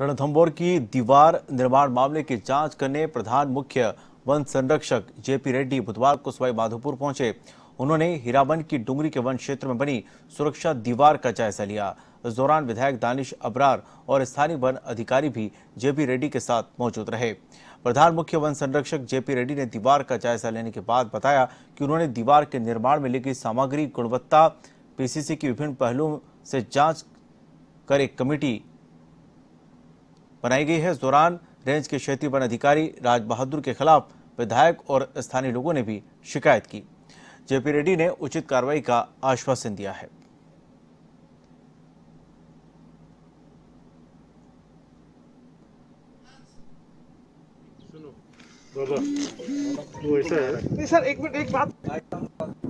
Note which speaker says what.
Speaker 1: रणथंबोर की दीवार निर्माण मामले की जांच करने प्रधान मुख्य वन संरक्षक जेपी रेड्डी बुधवार को सवाई माधोपुर पहुंचे उन्होंने हीराबन की डुंगरी के वन क्षेत्र में बनी सुरक्षा दीवार का जायजा लिया इस दौरान विधायक दानिश अबरार और स्थानीय वन अधिकारी भी जेपी रेड्डी के साथ मौजूद रहे प्रधान मुख्य वन संरक्षक जेपी रेड्डी ने दीवार का जायजा लेने के बाद बताया कि उन्होंने दीवार के निर्माण में लिखी सामग्री गुणवत्ता पीसीसी की विभिन्न पहलुओं से जांच कर एक कमेटी बनाई गई है इस दौरान रेंज के क्षेत्रीय वन अधिकारी राज बहादुर के खिलाफ विधायक और स्थानीय लोगों ने भी शिकायत की जेपी रेड्डी ने उचित कार्रवाई का आश्वासन दिया है
Speaker 2: बाबा ऐसा है सर एक मिनट एक बात